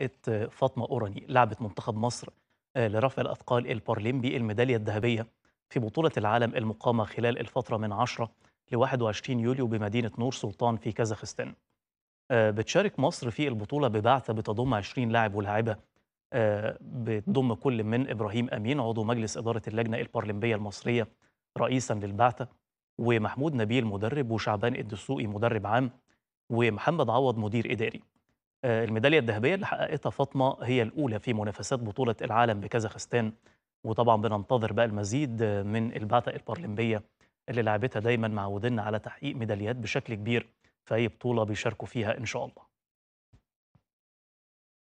حققت فاطمه اوراني لعبه منتخب مصر آه، لرفع الاثقال البارليمبي الميداليه الذهبيه في بطوله العالم المقامه خلال الفتره من 10 ل 21 يوليو بمدينه نور سلطان في كازاخستان. آه، بتشارك مصر في البطوله ببعثه بتضم 20 لاعب ولاعبه آه، بتضم كل من ابراهيم امين عضو مجلس اداره اللجنه البارليمبيه المصريه رئيسا للبعثه ومحمود نبيل مدرب وشعبان الدسوقي مدرب عام ومحمد عوض مدير اداري. آه، الميدالية الذهبية اللي حققتها فاطمة هي الأولى في منافسات بطولة العالم بكازاخستان وطبعا بننتظر بقى المزيد من البعثة البرلمبية اللي لعبتها دايما معودين على تحقيق ميداليات بشكل كبير في أي بطولة بيشاركوا فيها إن شاء الله